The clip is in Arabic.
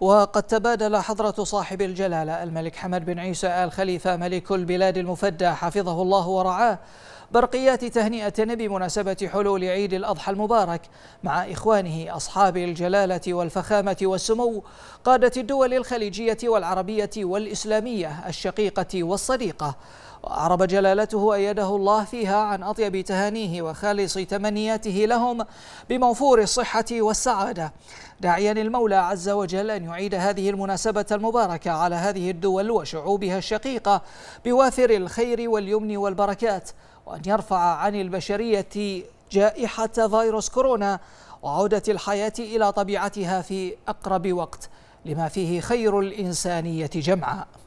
وقد تبادل حضرة صاحب الجلالة الملك حمد بن عيسى آل خليفة ملك البلاد المفدى حفظه الله ورعاه برقيات تهنئة بمناسبة حلول عيد الأضحى المبارك مع إخوانه أصحاب الجلالة والفخامة والسمو قادة الدول الخليجية والعربية والإسلامية الشقيقة والصديقة وأعرب جلالته أيده الله فيها عن أطيب تهانيه وخالص تمنياته لهم بموفور الصحة والسعادة داعيا المولى عز وجل أن يعيد هذه المناسبة المباركة على هذه الدول وشعوبها الشقيقة بوافر الخير واليمن والبركات وأن يرفع عن البشرية جائحة فيروس كورونا وعودة الحياة إلى طبيعتها في أقرب وقت لما فيه خير الإنسانية جمعاء